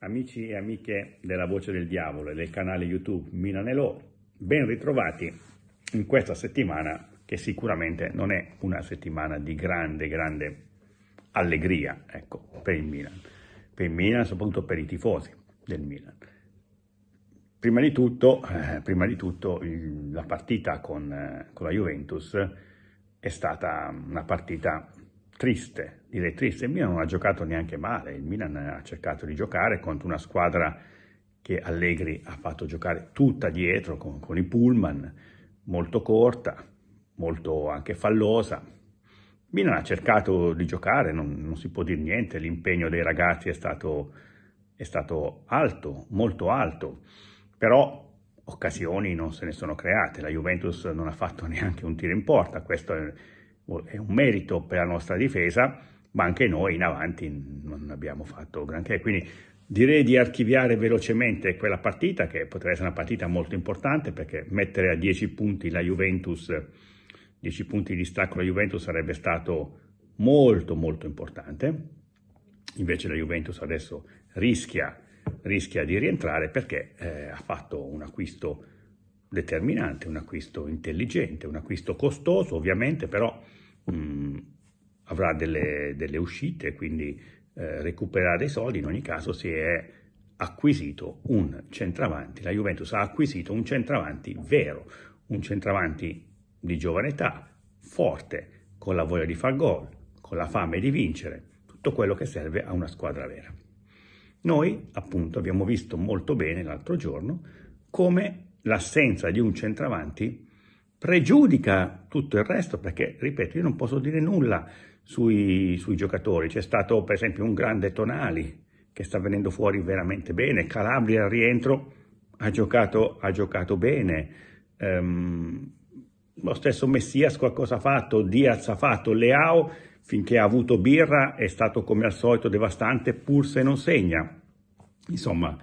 Amici e amiche della Voce del Diavolo e del canale YouTube Milanello, ben ritrovati in questa settimana che sicuramente non è una settimana di grande, grande allegria, ecco, per il Milan, per il Milan, soprattutto per i tifosi del Milan. Prima di tutto, eh, prima di tutto il, la partita con, eh, con la Juventus è stata una partita triste, direi triste, il Milan non ha giocato neanche male, il Milan ha cercato di giocare contro una squadra che Allegri ha fatto giocare tutta dietro con, con i pullman, molto corta, molto anche fallosa. Il Milan ha cercato di giocare, non, non si può dire niente, l'impegno dei ragazzi è stato, è stato alto, molto alto, però occasioni non se ne sono create, la Juventus non ha fatto neanche un tiro in porta, questo è è un merito per la nostra difesa, ma anche noi in avanti non abbiamo fatto granché. Quindi direi di archiviare velocemente quella partita, che potrebbe essere una partita molto importante, perché mettere a 10 punti la Juventus, 10 punti di stacco la Juventus sarebbe stato molto molto importante. Invece la Juventus adesso rischia, rischia di rientrare perché eh, ha fatto un acquisto determinante, un acquisto intelligente, un acquisto costoso ovviamente, però mh, mm, avrà delle, delle, uscite, quindi eh, recuperare i soldi in ogni caso si è acquisito un centravanti, la Juventus ha acquisito un centravanti vero, un centravanti di giovane età, forte, con la voglia di far gol, con la fame di vincere, tutto quello che serve a una squadra vera. Noi, appunto, abbiamo visto molto bene l'altro giorno come l'assenza di un centravanti pregiudica tutto il resto perché, ripeto, io non posso dire nulla sui, sui giocatori. C'è stato per esempio un grande Tonali che sta venendo fuori veramente bene, Calabria al rientro ha giocato, ha giocato bene, um, lo stesso Messias qualcosa ha fatto, Diaz ha fatto, Leao finché ha avuto birra è stato come al solito devastante pur se non segna. Insomma,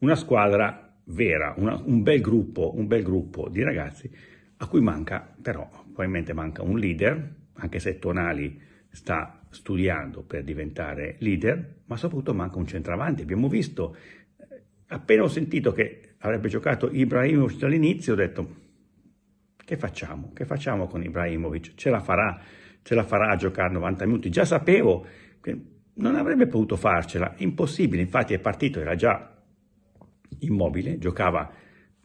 una squadra vera, una, un, bel gruppo, un bel gruppo di ragazzi a cui manca però, probabilmente manca un leader, anche se Tonali sta studiando per diventare leader, ma soprattutto manca un centravanti. Abbiamo visto, eh, appena ho sentito che avrebbe giocato Ibrahimovic dall'inizio, ho detto che facciamo? Che facciamo con Ibrahimovic? Ce la farà? Ce la farà a giocare 90 minuti? Già sapevo che non avrebbe potuto farcela, impossibile, infatti è partito, era già immobile, giocava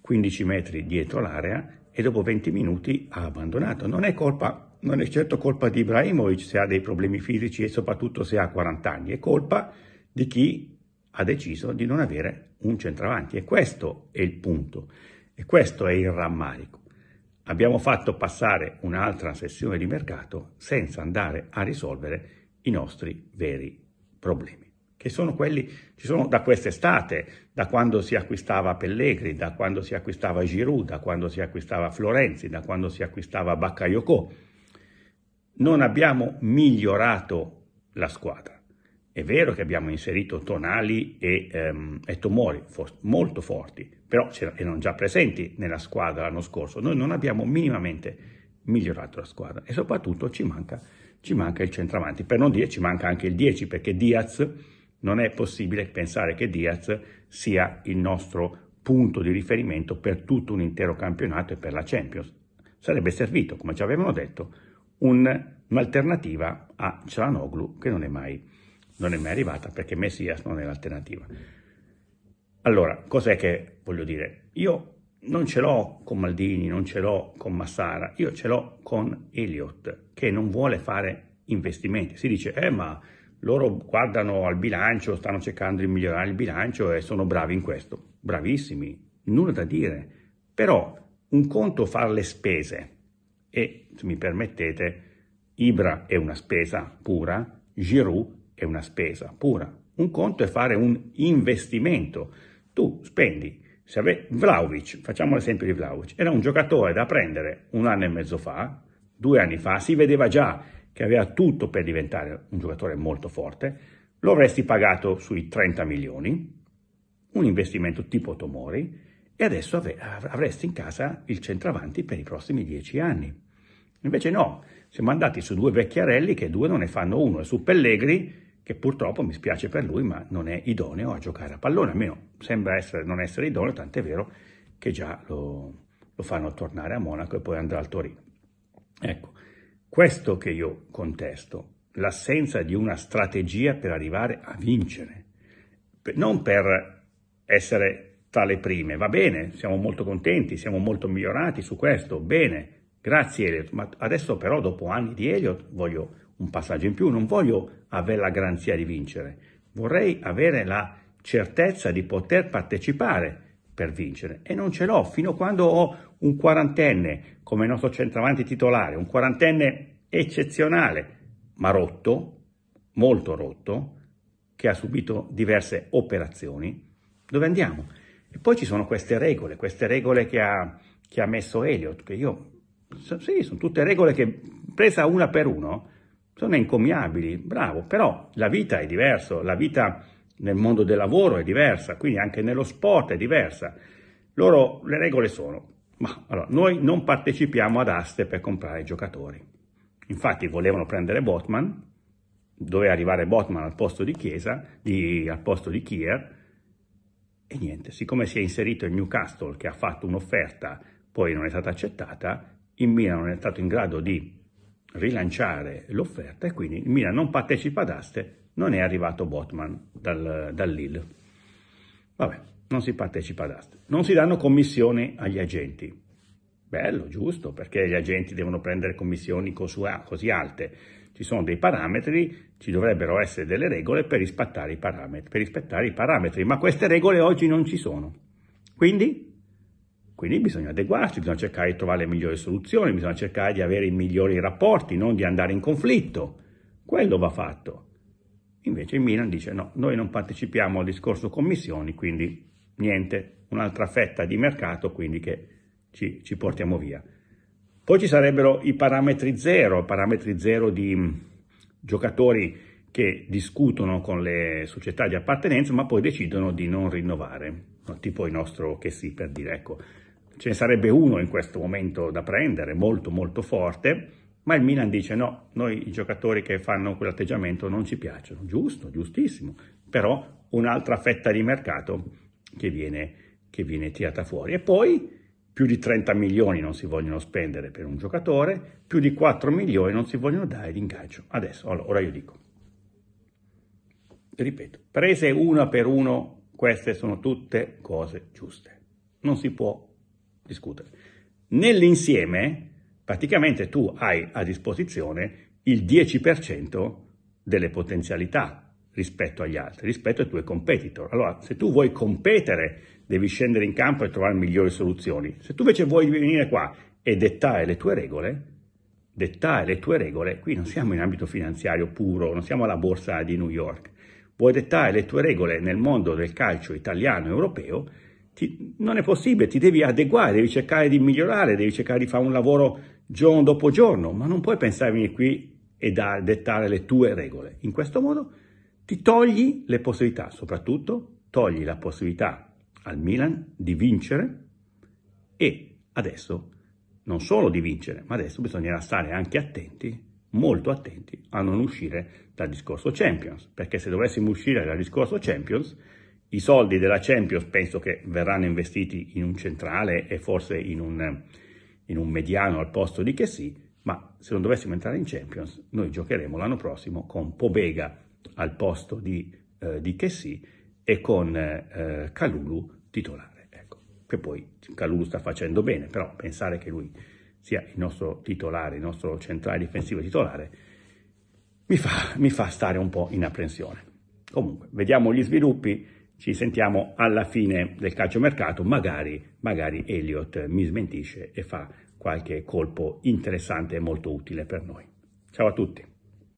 15 metri dietro l'area e dopo 20 minuti ha abbandonato. Non è, colpa, non è certo colpa di Ibrahimovic se ha dei problemi fisici e soprattutto se ha 40 anni, è colpa di chi ha deciso di non avere un centravanti e questo è il punto e questo è il rammarico. Abbiamo fatto passare un'altra sessione di mercato senza andare a risolvere i nostri veri problemi che sono quelli, ci sono da quest'estate, da quando si acquistava Pellegri, da quando si acquistava Giroud, da quando si acquistava Florenzi, da quando si acquistava Bakayoko. Non abbiamo migliorato la squadra. È vero che abbiamo inserito Tonali e, ehm, e Tomori, for- molto forti, però erano già presenti nella squadra l'anno scorso. Noi non abbiamo minimamente migliorato la squadra e soprattutto ci manca, ci manca il centravanti, per non dire ci manca anche il 10 perché Diaz non è possibile pensare che Diaz sia il nostro punto di riferimento per tutto un intero campionato e per la Champions. Sarebbe servito, come ci avevano detto, un, un'alternativa a Cialanoglu che non è, mai, non è mai arrivata perché Messias non è l'alternativa. Allora, cos'è che voglio dire? Io non ce l'ho con Maldini, non ce l'ho con Massara, io ce l'ho con Elliott che non vuole fare investimenti. Si dice, eh ma loro guardano al bilancio, stanno cercando di migliorare il bilancio e sono bravi in questo. Bravissimi, nulla da dire. Però un conto fare le spese e, se mi permettete, Ibra è una spesa pura, Giroud è una spesa pura. Un conto è fare un investimento. Tu spendi se ave... Vlaovic, facciamo l'esempio di Vlaovic, era un giocatore da prendere un anno e mezzo fa, due anni fa, si vedeva già che aveva tutto per diventare un giocatore molto forte, lo avresti pagato sui 30 milioni, un investimento tipo Tomori, e adesso avresti in casa il centravanti per i prossimi dieci anni. Invece no, siamo andati su due vecchiarelli che due non ne fanno uno, e su Pellegri, che purtroppo mi spiace per lui, ma non è idoneo a giocare a pallone, almeno sembra essere, non essere idoneo, tant'è vero che già lo, lo fanno tornare a Monaco e poi andrà al Torino. Ecco, questo che io contesto, l'assenza di una strategia per arrivare a vincere, non per essere tra le prime, va bene, siamo molto contenti, siamo molto migliorati su questo, bene, grazie Elliot, ma adesso però dopo anni di Elliot voglio un passaggio in più, non voglio avere la garanzia di vincere, vorrei avere la certezza di poter partecipare per vincere e non ce l'ho fino a quando ho un quarantenne come nostro centravanti titolare, un quarantenne eccezionale, ma rotto, molto rotto, che ha subito diverse operazioni, dove andiamo? E poi ci sono queste regole, queste regole che ha, che ha messo Elliot, che io, sì, sono tutte regole che presa una per uno, sono encomiabili, bravo, però la vita è diversa, la vita nel mondo del lavoro è diversa, quindi anche nello sport è diversa. Loro le regole sono, ma allora, noi non partecipiamo ad aste per comprare giocatori. Infatti volevano prendere Botman, doveva arrivare Botman al posto di Chiesa, di, al posto di Kier, e niente, siccome si è inserito il Newcastle che ha fatto un'offerta, poi non è stata accettata, il Milan non è stato in grado di rilanciare l'offerta e quindi il Milan non partecipa ad aste non è arrivato Botman dal, dal Lille. Vabbè, non si partecipa ad Ast. Non si danno commissioni agli agenti. Bello, giusto, perché gli agenti devono prendere commissioni così alte. Ci sono dei parametri, ci dovrebbero essere delle regole per rispettare i parametri, per rispettare i parametri ma queste regole oggi non ci sono. Quindi, quindi bisogna adeguarsi, bisogna cercare di trovare le migliori soluzioni, bisogna cercare di avere i migliori rapporti, non di andare in conflitto. Quello va fatto. Invece il Milan dice no, noi non partecipiamo al discorso commissioni, quindi niente, un'altra fetta di mercato, quindi che ci, ci portiamo via. Poi ci sarebbero i parametri zero, parametri zero di giocatori che discutono con le società di appartenenza ma poi decidono di non rinnovare, tipo il nostro che sì per dire, ecco, ce ne sarebbe uno in questo momento da prendere, molto molto forte, ma il Milan dice no, noi i giocatori che fanno quell'atteggiamento non ci piacciono. Giusto, giustissimo. Però un'altra fetta di mercato che viene, che viene tirata fuori. E poi più di 30 milioni non si vogliono spendere per un giocatore, più di 4 milioni non si vogliono dare l'ingaggio. Adesso, allora, io dico, ripeto, prese una per uno, queste sono tutte cose giuste. Non si può discutere. Nell'insieme praticamente tu hai a disposizione il 10% delle potenzialità rispetto agli altri, rispetto ai tuoi competitor. Allora, se tu vuoi competere, devi scendere in campo e trovare migliori soluzioni. Se tu invece vuoi venire qua e dettare le tue regole, dettare le tue regole, qui non siamo in ambito finanziario puro, non siamo alla borsa di New York, vuoi dettare le tue regole nel mondo del calcio italiano e europeo, ti, non è possibile, ti devi adeguare, devi cercare di migliorare, devi cercare di fare un lavoro giorno dopo giorno, ma non puoi pensare venire qui e da, dettare le tue regole. In questo modo ti togli le possibilità, soprattutto togli la possibilità al Milan di vincere e adesso non solo di vincere, ma adesso bisognerà stare anche attenti, molto attenti, a non uscire dal discorso Champions, perché se dovessimo uscire dal discorso Champions i soldi della Champions penso che verranno investiti in un centrale e forse in un, eh, in un mediano al posto di che sì, ma se non dovessimo entrare in Champions noi giocheremo l'anno prossimo con Pobega al posto di, eh, di che sì e con eh, Calulu eh, titolare, ecco. che poi Calulu sta facendo bene, però pensare che lui sia il nostro titolare, il nostro centrale difensivo titolare, mi fa, mi fa stare un po' in apprensione. Comunque, vediamo gli sviluppi. Ci sentiamo alla fine del calciomercato, magari, magari Elliot mi smentisce e fa qualche colpo interessante e molto utile per noi. Ciao a tutti!